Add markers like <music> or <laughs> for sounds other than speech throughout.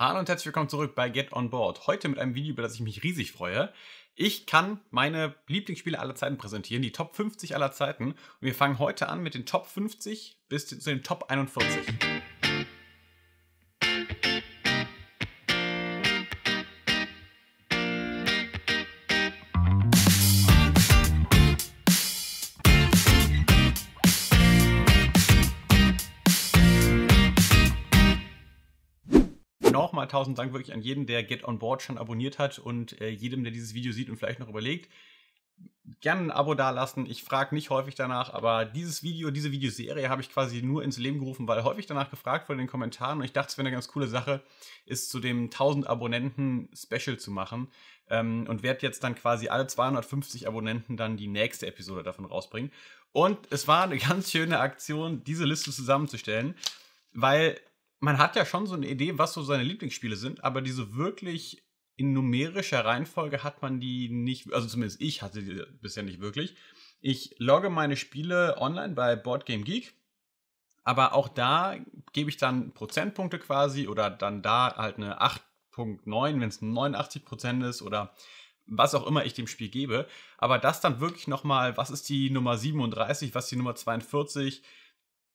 Hallo und herzlich willkommen zurück bei Get On Board. Heute mit einem Video, über das ich mich riesig freue. Ich kann meine Lieblingsspiele aller Zeiten präsentieren, die Top 50 aller Zeiten. Und wir fangen heute an mit den Top 50 bis zu den Top 41. nochmal tausend Dank wirklich an jeden, der Get On Board schon abonniert hat und äh, jedem, der dieses Video sieht und vielleicht noch überlegt. Gerne ein Abo dalassen. Ich frage nicht häufig danach, aber dieses Video, diese Videoserie habe ich quasi nur ins Leben gerufen, weil häufig danach gefragt wurde in den Kommentaren und ich dachte, es wäre eine ganz coole Sache, ist zu dem 1000 Abonnenten Special zu machen ähm, und werde jetzt dann quasi alle 250 Abonnenten dann die nächste Episode davon rausbringen. Und es war eine <laughs> ganz schöne Aktion, diese Liste zusammenzustellen weil man hat ja schon so eine Idee, was so seine Lieblingsspiele sind, aber diese wirklich in numerischer Reihenfolge hat man die nicht, also zumindest ich hatte die bisher nicht wirklich. Ich logge meine Spiele online bei Boardgame Geek, aber auch da gebe ich dann Prozentpunkte quasi oder dann da halt eine 8.9, wenn es 89 Prozent ist oder was auch immer ich dem Spiel gebe. Aber das dann wirklich nochmal, was ist die Nummer 37, was ist die Nummer 42,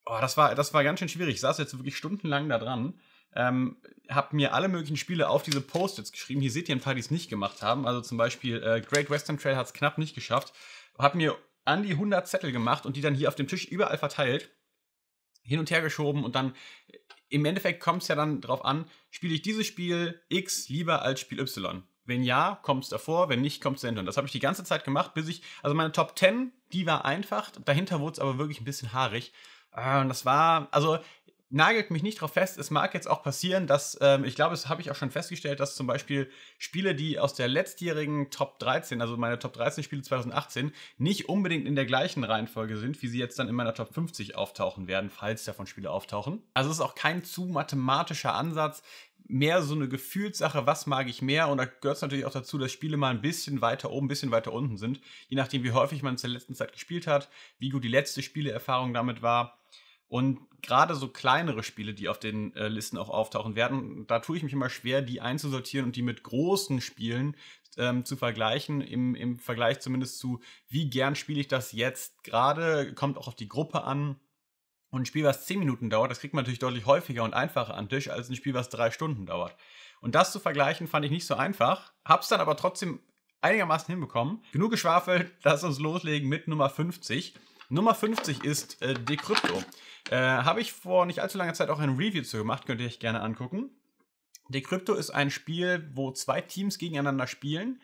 oh, das, war, das war ganz schön schwierig. Ich saß jetzt wirklich stundenlang da dran. Ähm, hab mir alle möglichen Spiele auf diese Post-its geschrieben. Hier seht ihr ein paar, die es nicht gemacht haben. Also zum Beispiel äh, Great Western Trail hat es knapp nicht geschafft. Hab mir an die 100 Zettel gemacht und die dann hier auf dem Tisch überall verteilt, hin und her geschoben und dann äh, im Endeffekt kommt es ja dann darauf an, spiele ich dieses Spiel X lieber als Spiel Y? Wenn ja, kommt es davor, wenn nicht, kommt es dahinter. Und das habe ich die ganze Zeit gemacht, bis ich, also meine Top 10, die war einfach, dahinter wurde es aber wirklich ein bisschen haarig. Ah, und das war, also nagelt mich nicht drauf fest. Es mag jetzt auch passieren, dass, ähm, ich glaube, das habe ich auch schon festgestellt, dass zum Beispiel Spiele, die aus der letztjährigen Top 13, also meine Top 13 Spiele 2018, nicht unbedingt in der gleichen Reihenfolge sind, wie sie jetzt dann in meiner Top 50 auftauchen werden, falls davon Spiele auftauchen. Also es ist auch kein zu mathematischer Ansatz, mehr so eine Gefühlssache, was mag ich mehr. Und da gehört es natürlich auch dazu, dass Spiele mal ein bisschen weiter oben, ein bisschen weiter unten sind. Je nachdem, wie häufig man es in der letzten Zeit gespielt hat, wie gut die letzte Spieleerfahrung damit war und gerade so kleinere Spiele, die auf den äh, Listen auch auftauchen werden, da tue ich mich immer schwer, die einzusortieren und die mit großen Spielen ähm, zu vergleichen, im, im Vergleich zumindest zu, wie gern spiele ich das jetzt gerade, kommt auch auf die Gruppe an. Und ein Spiel, was 10 Minuten dauert, das kriegt man natürlich deutlich häufiger und einfacher an den Tisch, als ein Spiel, was 3 Stunden dauert. Und das zu vergleichen, fand ich nicht so einfach, hab's dann aber trotzdem einigermaßen hinbekommen. Genug geschwafelt, <laughs> lass uns loslegen mit Nummer 50. Nummer 50 ist äh, Decrypto. Äh, Habe ich vor nicht allzu langer Zeit auch ein Review zu gemacht, könnt ihr euch gerne angucken. Decrypto ist ein Spiel, wo zwei Teams gegeneinander spielen.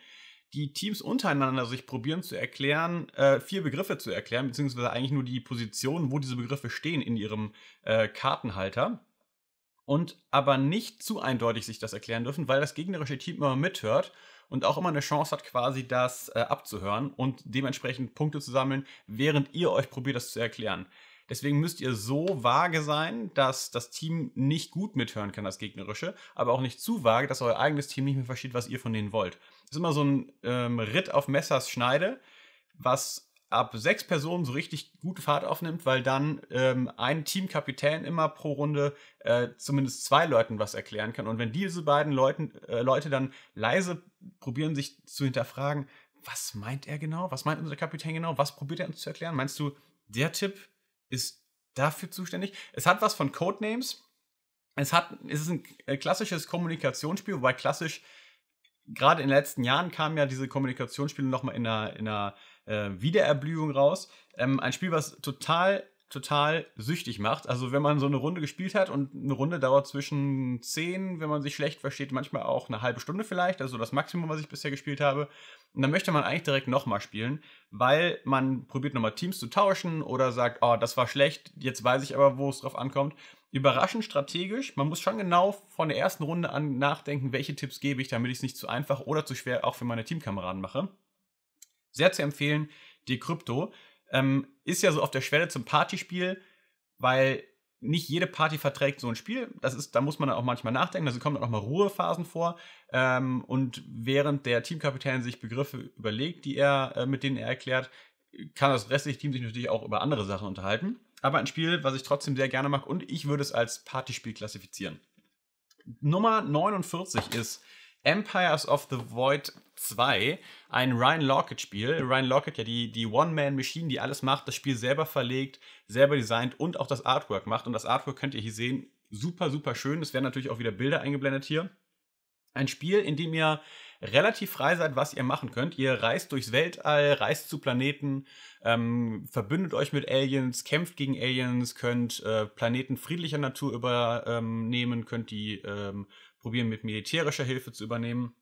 Die Teams untereinander sich probieren zu erklären, äh, vier Begriffe zu erklären, beziehungsweise eigentlich nur die Position, wo diese Begriffe stehen in ihrem äh, Kartenhalter. Und aber nicht zu eindeutig sich das erklären dürfen, weil das gegnerische Team immer mithört und auch immer eine Chance hat, quasi das äh, abzuhören und dementsprechend Punkte zu sammeln, während ihr euch probiert, das zu erklären. Deswegen müsst ihr so vage sein, dass das Team nicht gut mithören kann, das gegnerische, aber auch nicht zu vage, dass euer eigenes Team nicht mehr versteht, was ihr von denen wollt. Das ist immer so ein ähm, Ritt auf Messers Schneide, was ab sechs Personen so richtig gute Fahrt aufnimmt, weil dann ähm, ein Teamkapitän immer pro Runde äh, zumindest zwei Leuten was erklären kann. Und wenn diese beiden Leuten, äh, Leute dann leise probieren, sich zu hinterfragen, was meint er genau? Was meint unser Kapitän genau? Was probiert er uns zu erklären? Meinst du, der Tipp ist dafür zuständig? Es hat was von Codenames. Es, hat, es ist ein äh, klassisches Kommunikationsspiel, wobei klassisch, gerade in den letzten Jahren kamen ja diese Kommunikationsspiele nochmal in einer, in einer äh, Wiedererblühung raus. Ähm, ein Spiel, was total total süchtig macht. Also wenn man so eine Runde gespielt hat und eine Runde dauert zwischen 10, wenn man sich schlecht versteht, manchmal auch eine halbe Stunde vielleicht, also das Maximum, was ich bisher gespielt habe. Und dann möchte man eigentlich direkt nochmal spielen, weil man probiert nochmal Teams zu tauschen oder sagt, oh, das war schlecht, jetzt weiß ich aber, wo es drauf ankommt. Überraschend strategisch, man muss schon genau von der ersten Runde an nachdenken, welche Tipps gebe ich, damit ich es nicht zu einfach oder zu schwer auch für meine Teamkameraden mache sehr zu empfehlen, die Krypto. Ähm, ist ja so auf der Schwelle zum Partyspiel, weil nicht jede Party verträgt so ein Spiel. Das ist, da muss man dann auch manchmal nachdenken. Da kommen dann auch mal Ruhephasen vor. Ähm, und während der Teamkapitän sich Begriffe überlegt, die er, äh, mit denen er erklärt, kann das restliche Team sich natürlich auch über andere Sachen unterhalten. Aber ein Spiel, was ich trotzdem sehr gerne mag und ich würde es als Partyspiel klassifizieren. Nummer 49 ist Empires of the Void 2, ein Ryan Lockett-Spiel. Ryan Lockett, ja, die, die One-Man-Machine, die alles macht, das Spiel selber verlegt, selber designt und auch das Artwork macht. Und das Artwork könnt ihr hier sehen. Super, super schön. Es werden natürlich auch wieder Bilder eingeblendet hier. Ein Spiel, in dem ihr relativ frei seid, was ihr machen könnt. Ihr reist durchs Weltall, reist zu Planeten, ähm, verbündet euch mit Aliens, kämpft gegen Aliens, könnt äh, Planeten friedlicher Natur übernehmen, ähm, könnt die ähm, probieren mit militärischer Hilfe zu übernehmen,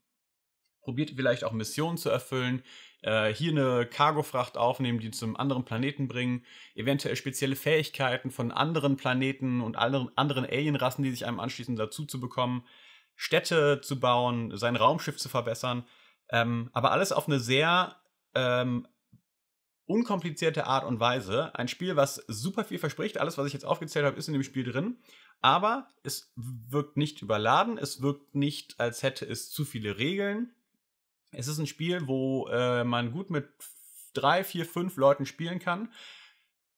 probiert vielleicht auch Missionen zu erfüllen, äh, hier eine Cargofracht aufnehmen, die zum anderen Planeten bringen, eventuell spezielle Fähigkeiten von anderen Planeten und anderen, anderen Alienrassen, die sich einem anschließen, dazu zu bekommen, Städte zu bauen, sein Raumschiff zu verbessern, ähm, aber alles auf eine sehr ähm, unkomplizierte Art und Weise. Ein Spiel, was super viel verspricht. Alles, was ich jetzt aufgezählt habe, ist in dem Spiel drin. Aber es wirkt nicht überladen. Es wirkt nicht, als hätte es zu viele Regeln. Es ist ein Spiel, wo äh, man gut mit drei, vier, fünf Leuten spielen kann.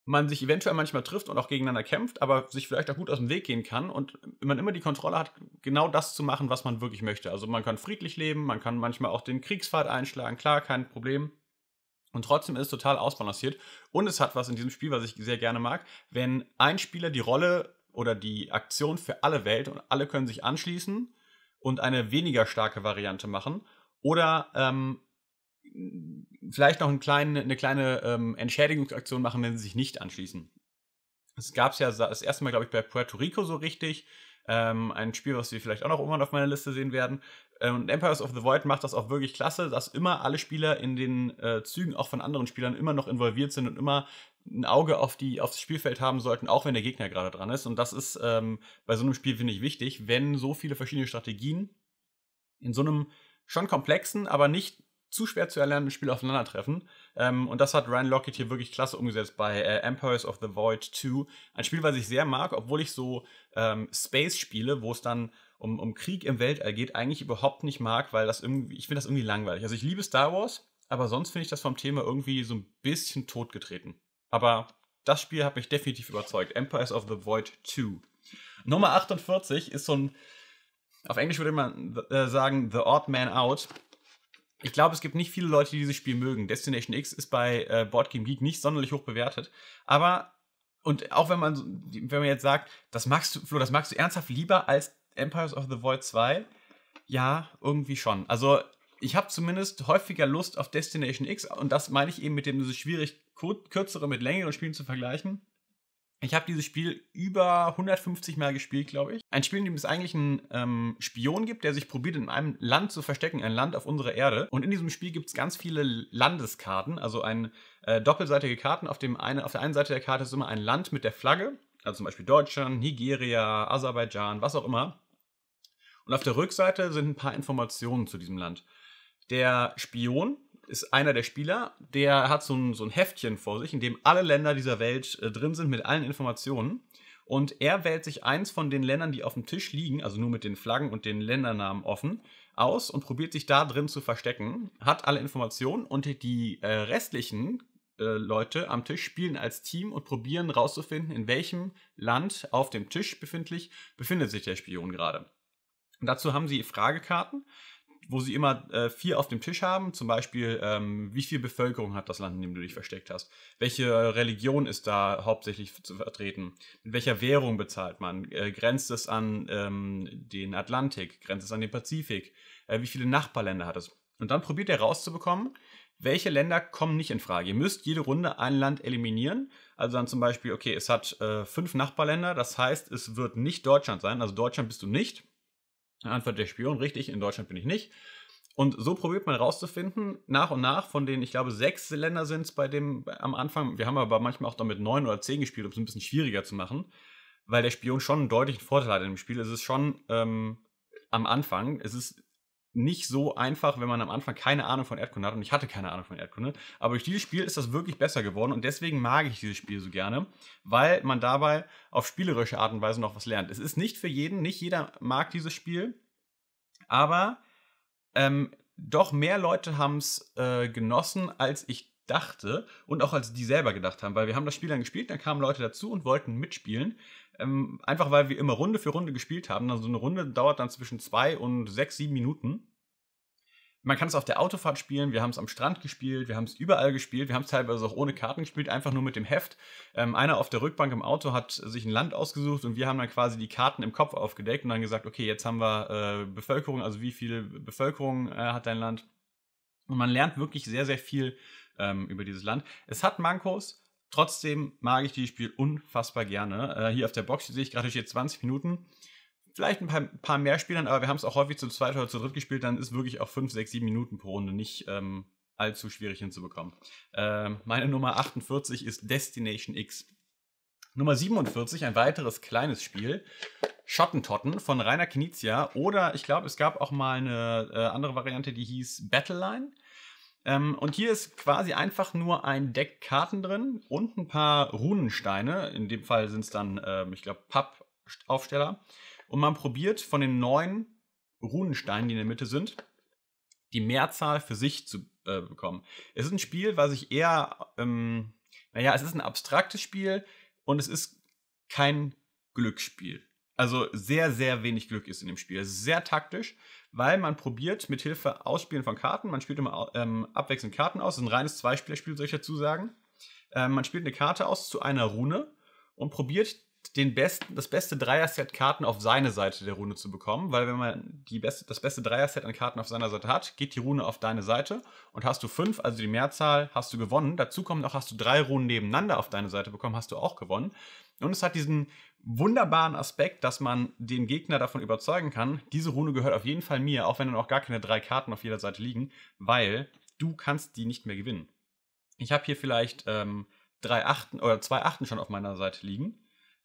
Man sich eventuell manchmal trifft und auch gegeneinander kämpft, aber sich vielleicht auch gut aus dem Weg gehen kann und man immer die Kontrolle hat, genau das zu machen, was man wirklich möchte. Also man kann friedlich leben, man kann manchmal auch den Kriegsfahrt einschlagen, klar, kein Problem. Und trotzdem ist es total ausbalanciert. Und es hat was in diesem Spiel, was ich sehr gerne mag, wenn ein Spieler die Rolle oder die Aktion für alle wählt und alle können sich anschließen und eine weniger starke Variante machen. Oder ähm, vielleicht noch einen kleinen, eine kleine ähm, Entschädigungsaktion machen, wenn sie sich nicht anschließen. Es gab es ja das erste Mal, glaube ich, bei Puerto Rico so richtig, ähm, ein Spiel, was wir vielleicht auch noch irgendwann auf meiner Liste sehen werden. Ähm, und Empires of the Void macht das auch wirklich klasse, dass immer alle Spieler in den äh, Zügen auch von anderen Spielern immer noch involviert sind und immer ein Auge auf die, aufs Spielfeld haben sollten, auch wenn der Gegner gerade dran ist. Und das ist ähm, bei so einem Spiel, finde ich, wichtig, wenn so viele verschiedene Strategien in so einem schon komplexen, aber nicht zu schwer zu erlernende Spiele aufeinandertreffen. Ähm, und das hat Ryan Lockett hier wirklich klasse umgesetzt bei äh, Empires of the Void 2. Ein Spiel, was ich sehr mag, obwohl ich so ähm, Space spiele, wo es dann um, um Krieg im Weltall geht, eigentlich überhaupt nicht mag, weil das irgendwie, ich finde das irgendwie langweilig. Also ich liebe Star Wars, aber sonst finde ich das vom Thema irgendwie so ein bisschen totgetreten. Aber das Spiel hat mich definitiv überzeugt. Empires of the Void 2. Nummer 48 ist so ein, auf Englisch würde man äh, sagen, The Odd Man Out ich glaube, es gibt nicht viele Leute, die dieses Spiel mögen. Destination X ist bei äh, Game Geek nicht sonderlich hoch bewertet. Aber, und auch wenn man, wenn man jetzt sagt, das magst du, Flo, das magst du ernsthaft lieber als Empires of the Void 2, ja, irgendwie schon. Also, ich habe zumindest häufiger Lust auf Destination X und das meine ich eben mit dem, dieses schwierig kürzere mit längeren Spielen zu vergleichen. Ich habe dieses Spiel über 150 Mal gespielt, glaube ich. Ein Spiel, in dem es eigentlich einen ähm, Spion gibt, der sich probiert, in einem Land zu verstecken, ein Land auf unserer Erde. Und in diesem Spiel gibt es ganz viele Landeskarten, also ein, äh, doppelseitige Karten. Auf, dem eine, auf der einen Seite der Karte ist immer ein Land mit der Flagge, also zum Beispiel Deutschland, Nigeria, Aserbaidschan, was auch immer. Und auf der Rückseite sind ein paar Informationen zu diesem Land. Der Spion ist einer der Spieler, der hat so ein, so ein Heftchen vor sich, in dem alle Länder dieser Welt äh, drin sind mit allen Informationen. Und er wählt sich eins von den Ländern, die auf dem Tisch liegen, also nur mit den Flaggen und den Ländernamen offen, aus und probiert sich da drin zu verstecken, hat alle Informationen und die äh, restlichen äh, Leute am Tisch spielen als Team und probieren rauszufinden, in welchem Land auf dem Tisch befindlich befindet sich der Spion gerade. dazu haben sie Fragekarten, wo sie immer äh, vier auf dem Tisch haben, zum Beispiel, ähm, wie viel Bevölkerung hat das Land, in dem du dich versteckt hast? Welche Religion ist da hauptsächlich zu vertreten? Mit welcher Währung bezahlt man? Äh, grenzt es an ähm, den Atlantik? Grenzt es an den Pazifik? Äh, wie viele Nachbarländer hat es? Und dann probiert er rauszubekommen, welche Länder kommen nicht in Frage. Ihr müsst jede Runde ein Land eliminieren. Also dann zum Beispiel, okay, es hat äh, fünf Nachbarländer, das heißt, es wird nicht Deutschland sein, also Deutschland bist du nicht dann antwortet der Spion, richtig, in Deutschland bin ich nicht. Und so probiert man rauszufinden, nach und nach, von denen, ich glaube, sechs Länder sind es bei dem am Anfang. Wir haben aber manchmal auch damit neun oder zehn gespielt, um es ein bisschen schwieriger zu machen, weil der Spion schon einen deutlichen Vorteil hat in dem Spiel. Es ist schon ähm, am Anfang, es ist nicht so einfach, wenn man am Anfang keine Ahnung von Erdkunde hat. Und ich hatte keine Ahnung von Erdkunde. Aber durch dieses Spiel ist das wirklich besser geworden. Und deswegen mag ich dieses Spiel so gerne, weil man dabei auf spielerische Art und Weise noch was lernt. Es ist nicht für jeden, nicht jeder mag dieses Spiel. Aber ähm, doch mehr Leute haben es äh, genossen, als ich dachte und auch als die selber gedacht haben, weil wir haben das Spiel dann gespielt, dann kamen Leute dazu und wollten mitspielen, ähm, einfach weil wir immer Runde für Runde gespielt haben. Also eine Runde dauert dann zwischen zwei und sechs, sieben Minuten. Man kann es auf der Autofahrt spielen, wir haben es am Strand gespielt, wir haben es überall gespielt, wir haben es teilweise auch ohne Karten gespielt, einfach nur mit dem Heft. Ähm, einer auf der Rückbank im Auto hat sich ein Land ausgesucht und wir haben dann quasi die Karten im Kopf aufgedeckt und dann gesagt, okay, jetzt haben wir äh, Bevölkerung, also wie viel Bevölkerung äh, hat dein Land? Und man lernt wirklich sehr, sehr viel ähm, über dieses Land. Es hat Mankos, trotzdem mag ich dieses Spiel unfassbar gerne. Äh, hier auf der Box sehe ich gerade steht 20 Minuten. Vielleicht ein paar, paar mehr Spielern, aber wir haben es auch häufig zu zweit oder zu dritt gespielt, dann ist wirklich auch 5, 6, 7 Minuten pro Runde nicht ähm, allzu schwierig hinzubekommen. Ähm, meine Nummer 48 ist Destination X. Nummer 47, ein weiteres kleines Spiel. Schottentotten von Rainer Knizia. Oder ich glaube, es gab auch mal eine äh, andere Variante, die hieß Battleline. Ähm, und hier ist quasi einfach nur ein Deck Karten drin und ein paar Runensteine. In dem Fall sind es dann, ähm, ich glaube, Pappaufsteller. Und man probiert von den neun Runensteinen, die in der Mitte sind, die Mehrzahl für sich zu äh, bekommen. Es ist ein Spiel, was ich eher, ähm, naja, es ist ein abstraktes Spiel und es ist kein Glücksspiel. Also sehr, sehr wenig Glück ist in dem Spiel. Es ist sehr taktisch weil man probiert mit Hilfe Ausspielen von Karten, man spielt immer ähm, abwechselnd Karten aus, das ist ein reines Zweispielerspiel, soll ich dazu sagen. Ähm, man spielt eine Karte aus zu einer Rune und probiert den besten, das beste Dreier-Set Karten auf seine Seite der Rune zu bekommen, weil wenn man die beste, das beste Dreier-Set an Karten auf seiner Seite hat, geht die Rune auf deine Seite und hast du fünf, also die Mehrzahl, hast du gewonnen. Dazu kommt noch, hast du drei Runden nebeneinander auf deine Seite bekommen, hast du auch gewonnen. Und es hat diesen wunderbaren Aspekt, dass man den Gegner davon überzeugen kann, diese Rune gehört auf jeden Fall mir, auch wenn dann auch gar keine drei Karten auf jeder Seite liegen, weil du kannst die nicht mehr gewinnen. Ich habe hier vielleicht ähm, drei Achten oder zwei Achten schon auf meiner Seite liegen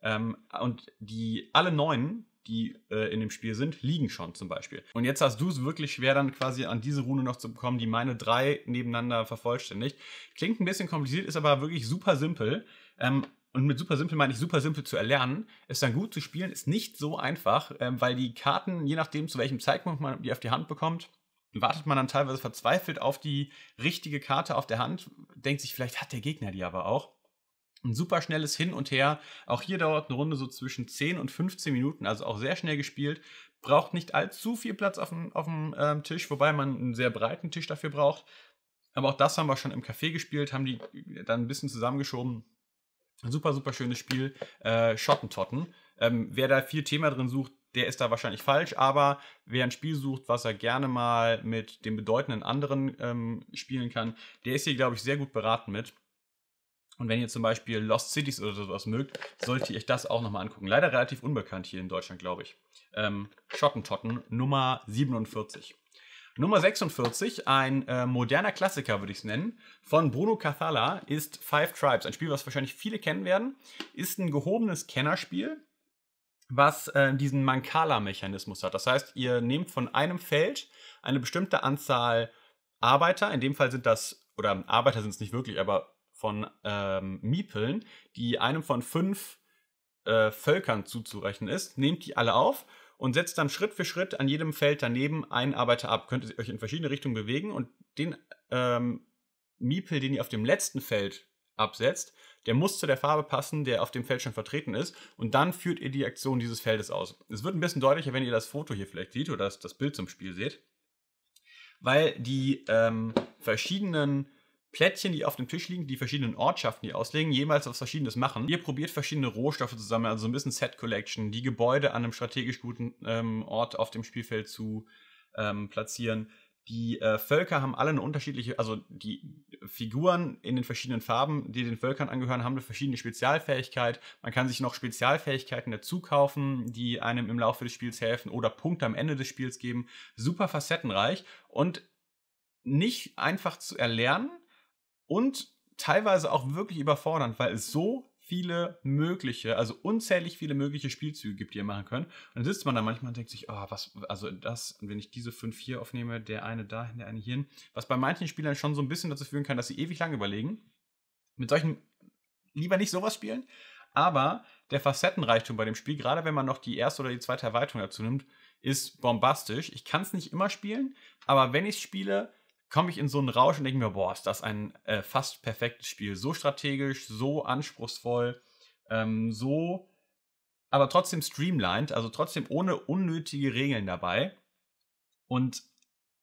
ähm, und die alle neun, die äh, in dem Spiel sind, liegen schon zum Beispiel. Und jetzt hast du es wirklich schwer, dann quasi an diese Rune noch zu bekommen, die meine drei nebeneinander vervollständigt. Klingt ein bisschen kompliziert, ist aber wirklich super simpel. Ähm, und mit super simpel meine ich super simpel zu erlernen. Ist dann gut zu spielen ist nicht so einfach, ähm, weil die Karten, je nachdem zu welchem Zeitpunkt man die auf die Hand bekommt, wartet man dann teilweise verzweifelt auf die richtige Karte auf der Hand, denkt sich, vielleicht hat der Gegner die aber auch ein super schnelles Hin und Her. Auch hier dauert eine Runde so zwischen 10 und 15 Minuten, also auch sehr schnell gespielt. Braucht nicht allzu viel Platz auf dem, auf dem ähm, Tisch, wobei man einen sehr breiten Tisch dafür braucht. Aber auch das haben wir schon im Café gespielt, haben die dann ein bisschen zusammengeschoben. Ein super, super schönes Spiel. Äh, Schottentotten. Ähm, wer da viel Thema drin sucht, der ist da wahrscheinlich falsch, aber wer ein Spiel sucht, was er gerne mal mit den bedeutenden anderen ähm, spielen kann, der ist hier, glaube ich, sehr gut beraten mit. Und wenn ihr zum Beispiel Lost Cities oder sowas mögt, solltet ihr euch das auch nochmal angucken. Leider relativ unbekannt hier in Deutschland, glaube ich. Ähm, Schottentotten, Nummer 47. Nummer 46, ein äh, moderner Klassiker, würde ich es nennen, von Bruno Cathala ist Five Tribes. Ein Spiel, was wahrscheinlich viele kennen werden. Ist ein gehobenes Kennerspiel, was äh, diesen Mancala-Mechanismus hat. Das heißt, ihr nehmt von einem Feld eine bestimmte Anzahl Arbeiter, in dem Fall sind das, oder Arbeiter sind es nicht wirklich, aber von ähm, Miepeln, die einem von fünf äh, Völkern zuzurechnen ist. Nehmt die alle auf und setzt dann Schritt für Schritt an jedem Feld daneben einen Arbeiter ab. Könnt euch in verschiedene Richtungen bewegen und den ähm, Miepel, den ihr auf dem letzten Feld absetzt, der muss zu der Farbe passen, der auf dem Feld schon vertreten ist. Und dann führt ihr die Aktion dieses Feldes aus. Es wird ein bisschen deutlicher, wenn ihr das Foto hier vielleicht seht oder das, das Bild zum Spiel seht. Weil die ähm, verschiedenen Plättchen, die auf dem Tisch liegen, die verschiedenen Ortschaften, die auslegen, jeweils was Verschiedenes machen. Ihr probiert verschiedene Rohstoffe zusammen, also ein bisschen Set Collection, die Gebäude an einem strategisch guten ähm, Ort auf dem Spielfeld zu ähm, platzieren. Die äh, Völker haben alle eine unterschiedliche, also die Figuren in den verschiedenen Farben, die den Völkern angehören, haben eine verschiedene Spezialfähigkeit. Man kann sich noch Spezialfähigkeiten dazu kaufen, die einem im Laufe des Spiels helfen oder Punkte am Ende des Spiels geben. Super facettenreich und nicht einfach zu erlernen, und teilweise auch wirklich überfordernd, weil es so viele mögliche, also unzählig viele mögliche Spielzüge gibt, die ihr machen könnt. Und dann sitzt man da manchmal und denkt sich, oh, was, also das, wenn ich diese fünf hier aufnehme, der eine dahin, der eine hierhin, was bei manchen Spielern schon so ein bisschen dazu führen kann, dass sie ewig lang überlegen. Mit solchen lieber nicht sowas spielen, aber der Facettenreichtum bei dem Spiel, gerade wenn man noch die erste oder die zweite Erweiterung dazu nimmt, ist bombastisch. Ich kann es nicht immer spielen, aber wenn ich es spiele, komme ich in so einen Rausch und denke mir, boah, ist das ein äh, fast perfektes Spiel. So strategisch, so anspruchsvoll, ähm, so, aber trotzdem streamlined, also trotzdem ohne unnötige Regeln dabei. Und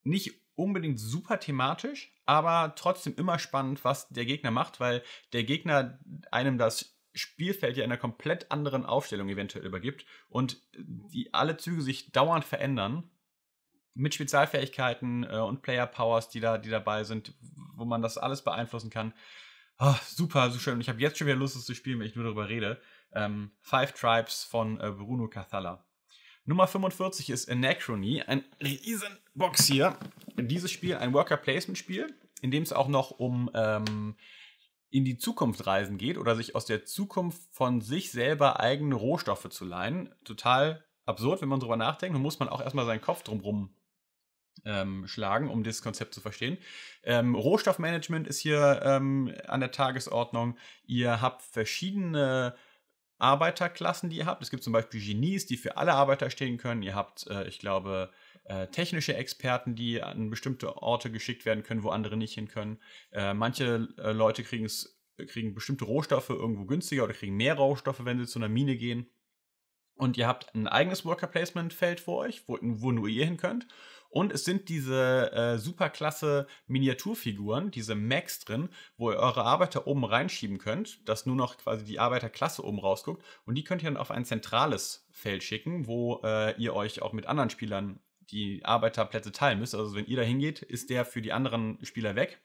nicht unbedingt super thematisch, aber trotzdem immer spannend, was der Gegner macht, weil der Gegner einem das Spielfeld ja in einer komplett anderen Aufstellung eventuell übergibt und die alle Züge sich dauernd verändern mit Spezialfähigkeiten äh, und Player Powers, die da, die dabei sind, wo man das alles beeinflussen kann. Oh, super, so schön. Und ich habe jetzt schon wieder Lust, es zu spielen, wenn ich nur darüber rede. Ähm, Five Tribes von äh, Bruno Cathala. Nummer 45 ist Anachrony, ein riesen Box hier. Dieses Spiel, ein Worker-Placement-Spiel, in dem es auch noch um ähm, in die Zukunft reisen geht oder sich aus der Zukunft von sich selber eigene Rohstoffe zu leihen. Total absurd, wenn man drüber nachdenkt. Da muss man auch erstmal seinen Kopf drumrum ähm, schlagen, um das Konzept zu verstehen. Ähm, Rohstoffmanagement ist hier ähm, an der Tagesordnung. Ihr habt verschiedene Arbeiterklassen, die ihr habt. Es gibt zum Beispiel Genies, die für alle Arbeiter stehen können. Ihr habt, äh, ich glaube, äh, technische Experten, die an bestimmte Orte geschickt werden können, wo andere nicht hin können. Äh, manche äh, Leute kriegen bestimmte Rohstoffe irgendwo günstiger oder kriegen mehr Rohstoffe, wenn sie zu einer Mine gehen. Und ihr habt ein eigenes Worker Placement Feld vor euch, wo, wo nur ihr hin könnt. Und es sind diese äh, superklasse Miniaturfiguren, diese Max drin, wo ihr eure Arbeiter oben reinschieben könnt, dass nur noch quasi die Arbeiterklasse oben rausguckt. Und die könnt ihr dann auf ein zentrales Feld schicken, wo äh, ihr euch auch mit anderen Spielern die Arbeiterplätze teilen müsst. Also wenn ihr da hingeht, ist der für die anderen Spieler weg.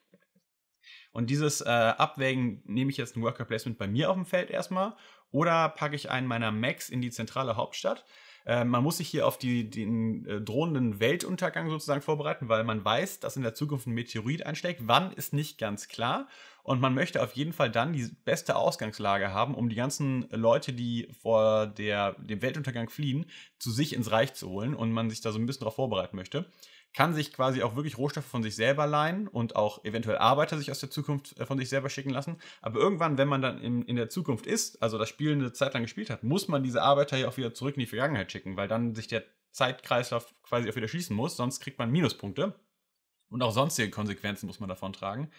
Und dieses äh, Abwägen, nehme ich jetzt ein Worker Placement bei mir auf dem Feld erstmal oder packe ich einen meiner Max in die zentrale Hauptstadt äh, man muss sich hier auf die, den äh, drohenden Weltuntergang sozusagen vorbereiten, weil man weiß, dass in der Zukunft ein Meteorit einsteigt. Wann ist nicht ganz klar. Und man möchte auf jeden Fall dann die beste Ausgangslage haben, um die ganzen Leute, die vor der, dem Weltuntergang fliehen, zu sich ins Reich zu holen und man sich da so ein bisschen darauf vorbereiten möchte kann sich quasi auch wirklich Rohstoffe von sich selber leihen und auch eventuell Arbeiter sich aus der Zukunft äh, von sich selber schicken lassen. Aber irgendwann, wenn man dann in, in der Zukunft ist, also das Spiel eine Zeit lang gespielt hat, muss man diese Arbeiter ja auch wieder zurück in die Vergangenheit schicken, weil dann sich der Zeitkreislauf quasi auch wieder schließen muss, sonst kriegt man Minuspunkte. Und auch sonstige Konsequenzen muss man davon tragen.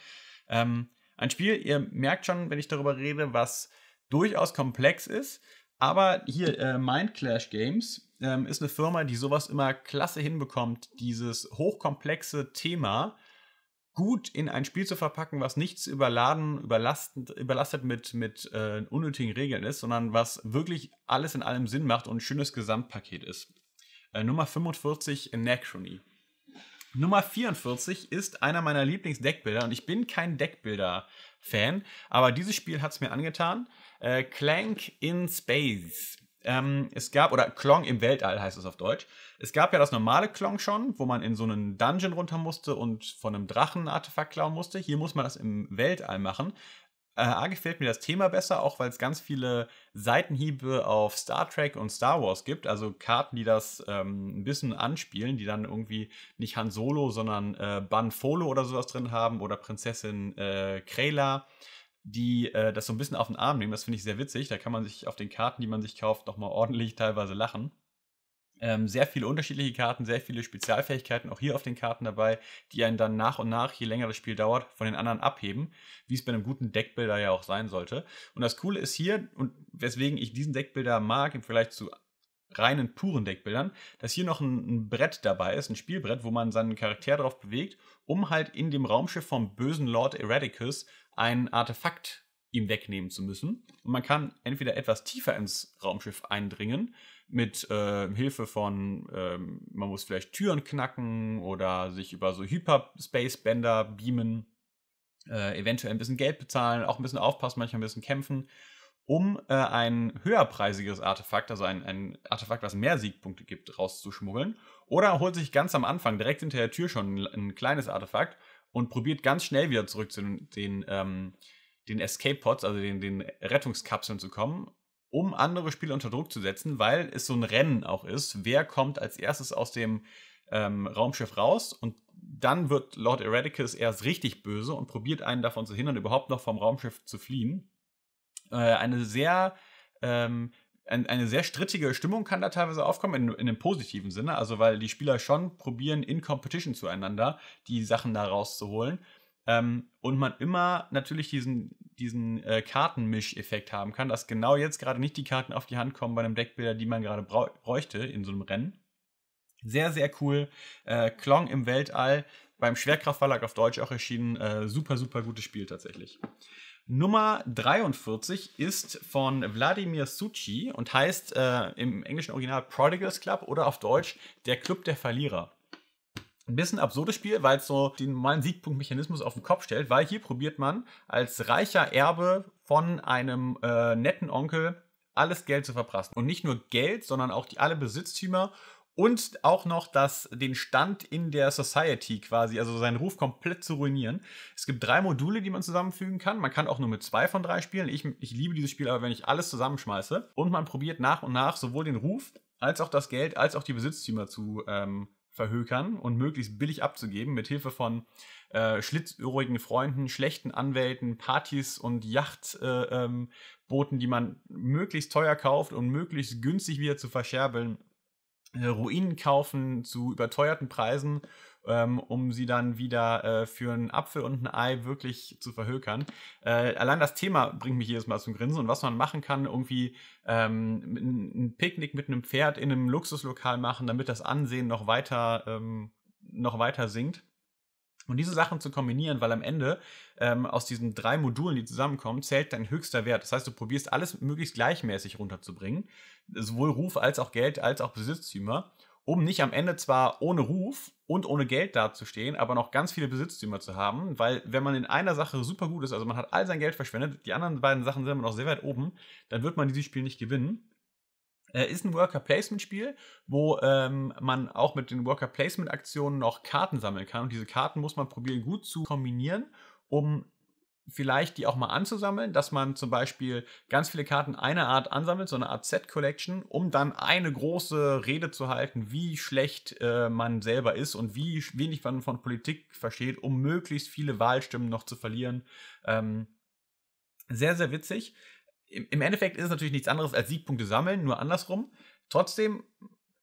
Ähm, ein Spiel, ihr merkt schon, wenn ich darüber rede, was durchaus komplex ist, aber hier, äh, Mind Games ähm, ist eine Firma, die sowas immer klasse hinbekommt, dieses hochkomplexe Thema gut in ein Spiel zu verpacken, was nichts überladen, überlastend, überlastet mit, mit äh, unnötigen Regeln ist, sondern was wirklich alles in allem Sinn macht und ein schönes Gesamtpaket ist. Äh, Nummer 45, Anachrony. Nummer 44 ist einer meiner Lieblingsdeckbilder und ich bin kein Deckbilder-Fan, aber dieses Spiel hat es mir angetan. Äh, Clank in Space. Ähm, es gab, oder Klong im Weltall heißt es auf Deutsch. Es gab ja das normale Klong schon, wo man in so einen Dungeon runter musste und von einem Drachen-Artefakt klauen musste. Hier muss man das im Weltall machen. Äh, A gefällt mir das Thema besser, auch weil es ganz viele Seitenhiebe auf Star Trek und Star Wars gibt, also Karten, die das ähm, ein bisschen anspielen, die dann irgendwie nicht Han Solo, sondern äh, Ban Folo oder sowas drin haben oder Prinzessin äh, Krela die äh, das so ein bisschen auf den Arm nehmen. Das finde ich sehr witzig. Da kann man sich auf den Karten, die man sich kauft, nochmal ordentlich teilweise lachen. Ähm, sehr viele unterschiedliche Karten, sehr viele Spezialfähigkeiten auch hier auf den Karten dabei, die einen dann nach und nach, je länger das Spiel dauert, von den anderen abheben, wie es bei einem guten Deckbilder ja auch sein sollte. Und das Coole ist hier, und weswegen ich diesen Deckbilder mag, im Vergleich zu reinen puren Deckbildern, dass hier noch ein, ein, Brett dabei ist, ein Spielbrett, wo man seinen Charakter drauf bewegt, um halt in dem Raumschiff vom bösen Lord Eradicus ein Artefakt ihm wegnehmen zu müssen. Und man kann entweder etwas tiefer ins Raumschiff eindringen, mit äh, Hilfe von, ähm, man muss vielleicht Türen knacken oder sich über so Hyperspace-Bänder beamen, äh, eventuell ein bisschen Geld bezahlen, auch ein bisschen aufpassen, manchmal ein bisschen kämpfen, um äh, ein höherpreisiges Artefakt, also ein, ein Artefakt, was mehr Siegpunkte gibt, rauszuschmuggeln. Oder holt sich ganz am Anfang, direkt hinter der Tür schon ein, ein kleines Artefakt, und probiert ganz schnell wieder zurück zu den, den, ähm, den Escape-Pods, also den, den Rettungskapseln zu kommen, um andere Spieler unter Druck zu setzen, weil es so ein Rennen auch ist. Wer kommt als erstes aus dem ähm, Raumschiff raus? Und dann wird Lord Eradicus erst richtig böse und probiert einen davon zu hindern, überhaupt noch vom Raumschiff zu fliehen. Äh, eine sehr ähm, ein, eine sehr strittige Stimmung kann da teilweise aufkommen, in, in einem positiven Sinne. Also, weil die Spieler schon probieren, in Competition zueinander die Sachen da rauszuholen. Ähm, und man immer natürlich diesen, diesen äh, Kartenmischeffekt haben kann, dass genau jetzt gerade nicht die Karten auf die Hand kommen bei einem Deckbilder, die man gerade bräuchte in so einem Rennen. Sehr, sehr cool. Äh, Klong im Weltall, beim Schwerkraftverlag auf Deutsch auch erschienen. Äh, super, super gutes Spiel tatsächlich. Nummer 43 ist von Wladimir Suchi und heißt äh, im englischen Original Prodigals Club oder auf Deutsch der Club der Verlierer. Ein bisschen absurdes Spiel, weil es so den normalen Siegpunktmechanismus auf den Kopf stellt, weil hier probiert man als reicher Erbe von einem äh, netten Onkel alles Geld zu verprassen. Und nicht nur Geld, sondern auch die, alle Besitztümer und auch noch das, den Stand in der Society quasi, also seinen Ruf komplett zu ruinieren. Es gibt drei Module, die man zusammenfügen kann. Man kann auch nur mit zwei von drei spielen. Ich, ich liebe dieses Spiel, aber wenn ich alles zusammenschmeiße. Und man probiert nach und nach sowohl den Ruf als auch das Geld, als auch die Besitztümer zu ähm, verhökern und möglichst billig abzugeben, mit Hilfe von äh, schlitzohrigen Freunden, schlechten Anwälten, Partys und Yachtbooten, äh, ähm, die man möglichst teuer kauft und möglichst günstig wieder zu verscherbeln äh, Ruinen kaufen zu überteuerten Preisen, ähm, um sie dann wieder äh, für einen Apfel und ein Ei wirklich zu verhökern. Äh, allein das Thema bringt mich jedes Mal zum Grinsen und was man machen kann, irgendwie ähm, ein Picknick mit einem Pferd in einem Luxuslokal machen, damit das Ansehen noch weiter, ähm, noch weiter sinkt. Und diese Sachen zu kombinieren, weil am Ende ähm, aus diesen drei Modulen, die zusammenkommen, zählt dein höchster Wert. Das heißt, du probierst alles möglichst gleichmäßig runterzubringen, sowohl Ruf als auch Geld als auch Besitztümer, um nicht am Ende zwar ohne Ruf und ohne Geld dazustehen, aber noch ganz viele Besitztümer zu haben, weil wenn man in einer Sache super gut ist, also man hat all sein Geld verschwendet, die anderen beiden Sachen sind immer noch sehr weit oben, dann wird man dieses Spiel nicht gewinnen. Äh, ist ein Worker Placement Spiel, wo ähm, man auch mit den Worker Placement Aktionen noch Karten sammeln kann. Und diese Karten muss man probieren gut zu kombinieren, um vielleicht die auch mal anzusammeln, dass man zum Beispiel ganz viele Karten einer Art ansammelt, so eine Art Set-Collection, um dann eine große Rede zu halten, wie schlecht äh, man selber ist und wie wenig man von Politik versteht, um möglichst viele Wahlstimmen noch zu verlieren. Ähm, sehr, sehr witzig im Endeffekt ist es natürlich nichts anderes als Siegpunkte sammeln, nur andersrum. Trotzdem,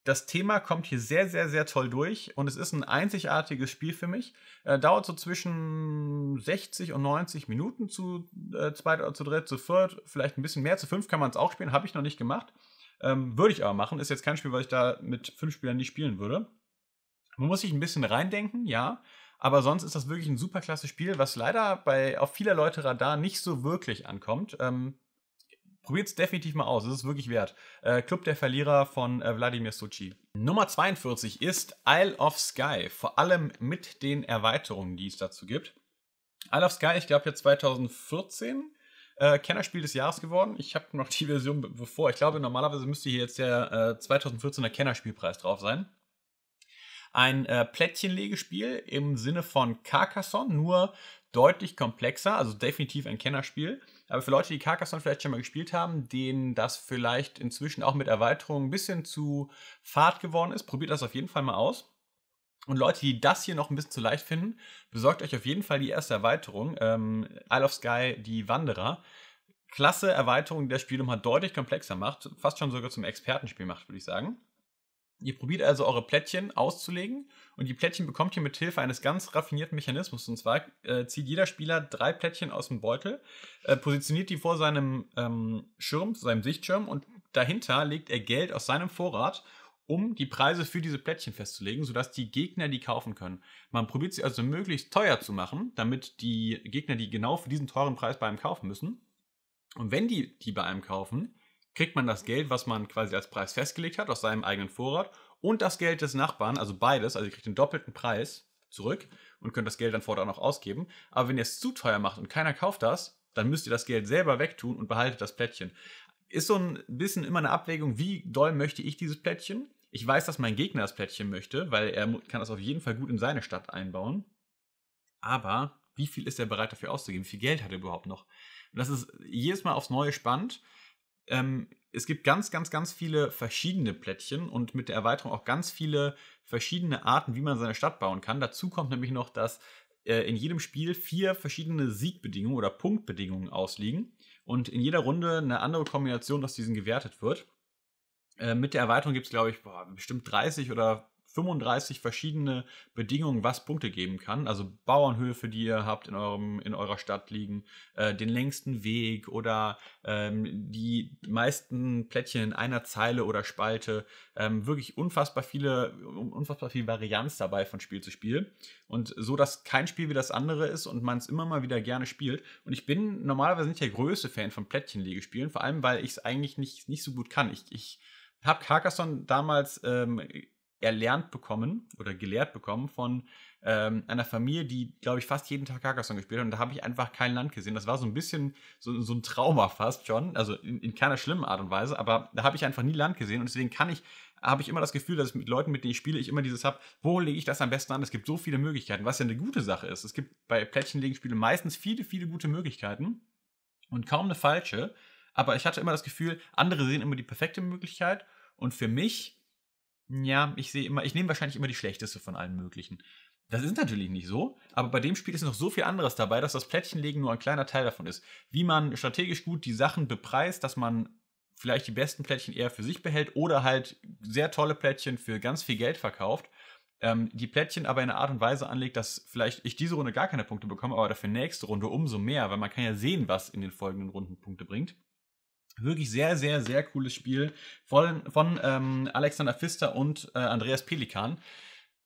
das Thema kommt hier sehr, sehr, sehr toll durch und es ist ein einzigartiges Spiel für mich. Äh, dauert so zwischen 60 und 90 Minuten zu äh, zweit oder zu dritt, zu viert, vielleicht ein bisschen mehr. Zu fünf kann man es auch spielen, habe ich noch nicht gemacht. Ähm, würde ich aber machen. Ist jetzt kein Spiel, weil ich da mit fünf Spielern nicht spielen würde. Man muss sich ein bisschen reindenken, ja. Aber sonst ist das wirklich ein super klasse Spiel, was leider bei auf vieler Leute Radar nicht so wirklich ankommt. Ähm, Probiert es definitiv mal aus, es ist wirklich wert. Äh, Club der Verlierer von äh, Wladimir Suchi. Nummer 42 ist Isle of Sky, vor allem mit den Erweiterungen, die es dazu gibt. Isle of Sky, ich glaube, ja 2014 äh, Kennerspiel des Jahres geworden. Ich habe noch die <laughs> Version bevor. Ich glaube, normalerweise müsste hier jetzt der äh, 2014er Kennerspielpreis drauf sein. Ein äh, Plättchenlegespiel im Sinne von Carcassonne, nur deutlich komplexer, also definitiv ein Kennerspiel. Aber für Leute, die Carcassonne vielleicht schon mal gespielt haben, denen das vielleicht inzwischen auch mit Erweiterung ein bisschen zu fad geworden ist, probiert das auf jeden Fall mal aus. Und Leute, die das hier noch ein bisschen zu leicht finden, besorgt euch auf jeden Fall die erste Erweiterung, ähm, Isle of Sky, die Wanderer. Klasse Erweiterung, die das Spiel nochmal deutlich komplexer macht, fast schon sogar zum Expertenspiel macht, würde ich sagen. Ihr probiert also eure Plättchen auszulegen und die Plättchen bekommt ihr mit Hilfe eines ganz raffinierten Mechanismus. Und zwar äh, zieht jeder Spieler drei Plättchen aus dem Beutel, äh, positioniert die vor seinem ähm, Schirm, seinem Sichtschirm und dahinter legt er Geld aus seinem Vorrat, um die Preise für diese Plättchen festzulegen, sodass die Gegner die kaufen können. Man probiert sie also möglichst teuer zu machen, damit die Gegner die genau für diesen teuren Preis bei einem kaufen müssen. Und wenn die die bei einem kaufen, kriegt man das Geld, was man quasi als Preis festgelegt hat, aus seinem eigenen Vorrat und das Geld des Nachbarn, also beides, also ihr kriegt den doppelten Preis zurück und könnt das Geld dann fortan auch ausgeben. Aber wenn ihr es zu teuer macht und keiner kauft das, dann müsst ihr das Geld selber wegtun und behaltet das Plättchen. Ist so ein bisschen immer eine Abwägung, wie doll möchte ich dieses Plättchen? Ich weiß, dass mein Gegner das Plättchen möchte, weil er kann das auf jeden Fall gut in seine Stadt einbauen. Aber wie viel ist er bereit dafür auszugeben? Wie viel Geld hat er überhaupt noch? Und das ist jedes Mal aufs Neue spannend ähm, es gibt ganz, ganz, ganz viele verschiedene Plättchen und mit der Erweiterung auch ganz viele verschiedene Arten, wie man seine Stadt bauen kann. Dazu kommt nämlich noch, dass äh, in jedem Spiel vier verschiedene Siegbedingungen oder Punktbedingungen ausliegen und in jeder Runde eine andere Kombination aus diesen gewertet wird. Äh, mit der Erweiterung gibt es, glaube ich, boah, bestimmt 30 oder 35 verschiedene Bedingungen, was Punkte geben kann. Also Bauernhöfe, die ihr habt in, eurem, in eurer Stadt liegen, äh, den längsten Weg oder ähm, die meisten Plättchen in einer Zeile oder Spalte. Ähm, wirklich unfassbar viele, unfassbar viel Varianz dabei von Spiel zu Spiel. Und so, dass kein Spiel wie das andere ist und man es immer mal wieder gerne spielt. Und ich bin normalerweise nicht der größte Fan von Plättchenliegespielen, vor allem, weil ich es eigentlich nicht, nicht so gut kann. Ich, ich habe Carcassonne damals ähm, erlernt bekommen oder gelehrt bekommen von ähm, einer Familie, die, glaube ich, fast jeden Tag Carcassonne gespielt hat. Und da habe ich einfach kein Land gesehen. Das war so ein bisschen so, so ein Trauma fast schon. Also in, in, keiner schlimmen Art und Weise, aber da habe ich einfach nie Land gesehen. Und deswegen kann ich, habe ich immer das Gefühl, dass mit Leuten, mit denen ich spiele, ich immer dieses habe, wo lege ich das am besten an? Es gibt so viele Möglichkeiten, was ja eine gute Sache ist. Es gibt bei Plättchenlegen-Spiele meistens viele, viele gute Möglichkeiten und kaum eine falsche. Aber ich hatte immer das Gefühl, andere sehen immer die perfekte Möglichkeit. Und für mich ja, ich sehe immer, ich nehme wahrscheinlich immer die schlechteste von allen möglichen. Das ist natürlich nicht so, aber bei dem Spiel ist noch so viel anderes dabei, dass das Plättchenlegen nur ein kleiner Teil davon ist. Wie man strategisch gut die Sachen bepreist, dass man vielleicht die besten Plättchen eher für sich behält oder halt sehr tolle Plättchen für ganz viel Geld verkauft. Ähm, die Plättchen aber in einer Art und Weise anlegt, dass vielleicht ich diese Runde gar keine Punkte bekomme, aber dafür nächste Runde umso mehr, weil man kann ja sehen, was in den folgenden Runden Punkte bringt. Wirklich sehr, sehr, sehr cooles Spiel von, von ähm, Alexander Pfister und äh, Andreas Pelikan.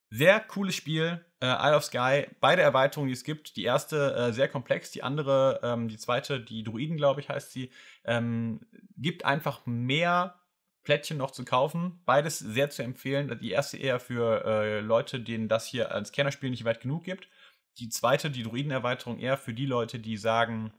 Sehr cooles Spiel, äh, Isle of Sky. Beide Erweiterungen, die es gibt. Die erste äh, sehr komplex, die andere, ähm, die zweite, die Druiden, glaube ich, heißt sie, ähm, gibt einfach mehr Plättchen noch zu kaufen. Beides sehr zu empfehlen. Die erste eher für äh, Leute, denen das hier als Kennerspiel nicht weit genug gibt. Die zweite, die Druiden-Erweiterung, eher für die Leute, die sagen,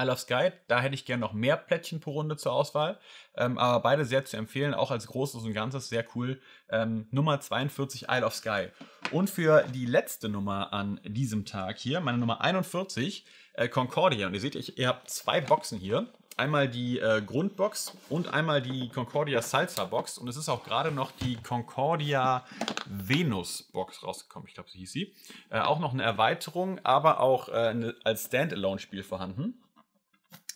I Love Sky. Da hätte ich gerne noch mehr Plättchen pro Runde zur Auswahl. Ähm, aber beide sehr zu empfehlen, auch als Großes und Ganzes sehr cool. Ähm, Nummer 42 Isle of Sky. Und für die letzte Nummer an diesem Tag hier, meine Nummer 41, äh, Concordia. Und ihr seht, ich, ihr habt zwei Boxen hier. Einmal die äh, Grundbox und einmal die Concordia Salsa Box. Und es ist auch gerade noch die Concordia Venus Box rausgekommen. Ich glaube, so hieß sie. Äh, auch noch eine Erweiterung, aber auch äh, eine, als Standalone-Spiel vorhanden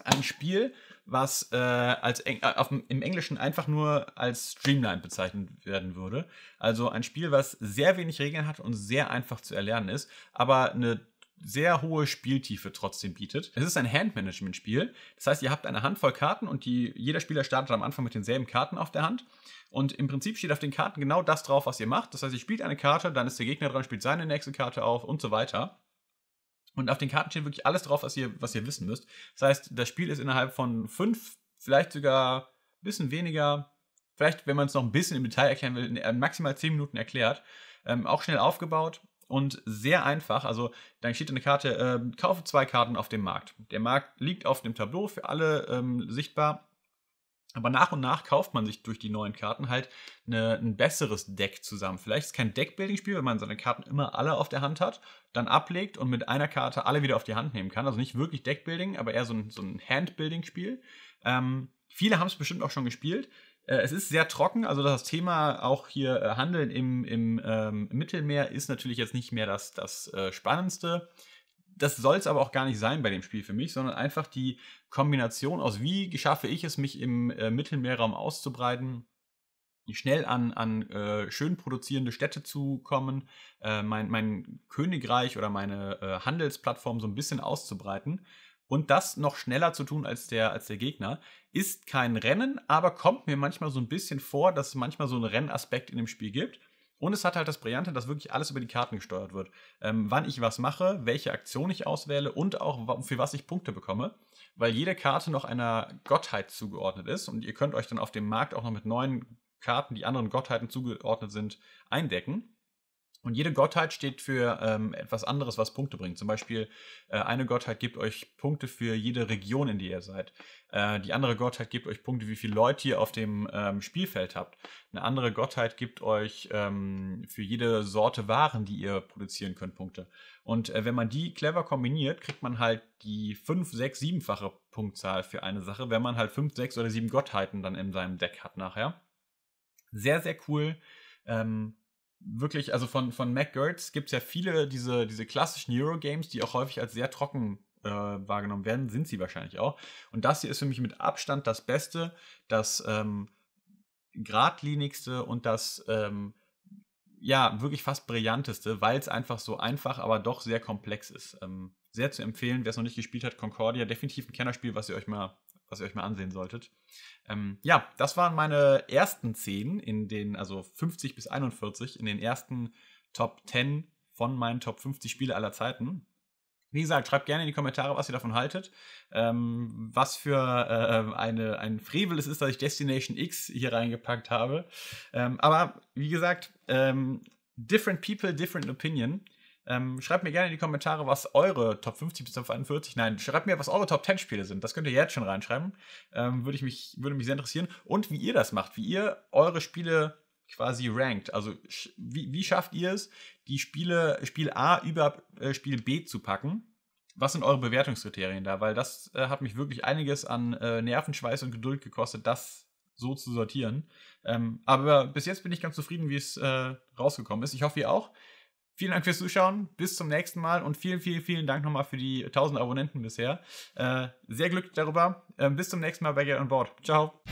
ein Spiel, was äh, als Eng äh, auf, im Englischen einfach nur als Streamline bezeichnet werden würde. Also ein Spiel, was sehr wenig Regeln hat und sehr einfach zu erlernen ist, aber eine sehr hohe Spieltiefe trotzdem bietet. Es ist ein Handmanagement-Spiel. Das heißt, ihr habt eine Handvoll Karten und die, jeder Spieler startet am Anfang mit denselben Karten auf der Hand. Und im Prinzip steht auf den Karten genau das drauf, was ihr macht. Das heißt, ihr spielt eine Karte, dann ist der Gegner dran, spielt seine nächste Karte auf und so weiter. Und auf den Karten steht wirklich alles drauf, was ihr, was ihr wissen müsst. Das heißt, das Spiel ist innerhalb von fünf, vielleicht sogar ein bisschen weniger, vielleicht, wenn man es noch ein bisschen im Detail erklären will, äh, maximal zehn Minuten erklärt. Ähm, auch schnell aufgebaut und sehr einfach. Also, dann steht eine Karte, äh, kaufe zwei Karten auf dem Markt. Der Markt liegt auf dem Tableau für alle ähm, sichtbar aber nach und nach kauft man sich durch die neuen Karten halt eine, ein besseres Deck zusammen. Vielleicht ist es kein Deckbuilding-Spiel, wenn man seine Karten immer alle auf der Hand hat, dann ablegt und mit einer Karte alle wieder auf die Hand nehmen kann. Also nicht wirklich Deckbuilding, aber eher so ein, so ein Handbuilding-Spiel. Ähm, viele haben es bestimmt auch schon gespielt. Äh, es ist sehr trocken, also das Thema auch hier äh, Handeln im, im ähm, Mittelmeer ist natürlich jetzt nicht mehr das, das äh, Spannendste das soll es aber auch gar nicht sein bei dem Spiel für mich, sondern einfach die Kombination aus, wie schaffe ich es, mich im äh, Mittelmeerraum auszubreiten, schnell an, an äh, schön produzierende Städte zu kommen, äh, mein, mein Königreich oder meine äh, Handelsplattform so ein bisschen auszubreiten und das noch schneller zu tun als der, als der Gegner, ist kein Rennen, aber kommt mir manchmal so ein bisschen vor, dass es manchmal so einen Rennaspekt in dem Spiel gibt. Und es hat halt das Brillante, dass wirklich alles über die Karten gesteuert wird. Ähm, wann ich was mache, welche Aktion ich auswähle und auch für was ich Punkte bekomme, weil jede Karte noch einer Gottheit zugeordnet ist und ihr könnt euch dann auf dem Markt auch noch mit neuen Karten, die anderen Gottheiten zugeordnet sind, eindecken. Und jede Gottheit steht für ähm, etwas anderes, was Punkte bringt. Zum Beispiel, äh, eine Gottheit gibt euch Punkte für jede Region, in die ihr seid. Äh, die andere Gottheit gibt euch Punkte, wie viele Leute ihr auf dem ähm, Spielfeld habt. Eine andere Gottheit gibt euch ähm, für jede Sorte Waren, die ihr produzieren könnt, Punkte. Und äh, wenn man die clever kombiniert, kriegt man halt die 5, 6, 7-fache Punktzahl für eine Sache, wenn man halt 5, 6 oder 7 Gottheiten dann in seinem Deck hat nachher. Sehr, sehr cool. Ähm, wirklich, also von, von Mac gibt es ja viele diese, diese klassischen Eurogames, die auch häufig als sehr trocken äh, wahrgenommen werden, sind sie wahrscheinlich auch. Und das hier ist für mich mit Abstand das Beste, das ähm, geradlinigste und das ähm, ja wirklich fast brillanteste, weil es einfach so einfach, aber doch sehr komplex ist. Ähm, sehr zu empfehlen, wer es noch nicht gespielt hat, Concordia, definitiv ein Kennerspiel, was ihr euch mal was ihr euch mal ansehen solltet. Ähm, ja, das waren meine ersten 10 in den, also 50 bis 41, in den ersten Top 10 von meinen Top 50 Spiele aller Zeiten. Wie gesagt, schreibt gerne in die Kommentare, was ihr davon haltet. Ähm, was für äh, eine, ein Frevel es ist, dass ich Destination X hier reingepackt habe. Ähm, aber wie gesagt, ähm, different people, different opinion. Ähm, schreibt mir gerne in die Kommentare, was eure Top 50 bis Top 41, nein, schreibt mir, was eure Top 10 Spiele sind. Das könnt ihr jetzt schon reinschreiben. Ähm, würde, ich mich, würde mich sehr interessieren. Und wie ihr das macht, wie ihr eure Spiele quasi rankt. Also wie, wie schafft ihr es, die Spiele, Spiel A über äh, Spiel B zu packen? Was sind eure Bewertungskriterien da? Weil das äh, hat mich wirklich einiges an äh, Nervenschweiß und Geduld gekostet, das so zu sortieren. Ähm, aber bis jetzt bin ich ganz zufrieden, wie es äh, rausgekommen ist. Ich hoffe, ihr auch. Vielen Dank fürs Zuschauen. Bis zum nächsten Mal und vielen, vielen, vielen Dank nochmal für die 1000 Abonnenten bisher. Äh, sehr glücklich darüber. Ähm, bis zum nächsten Mal bei Get on Board. Ciao.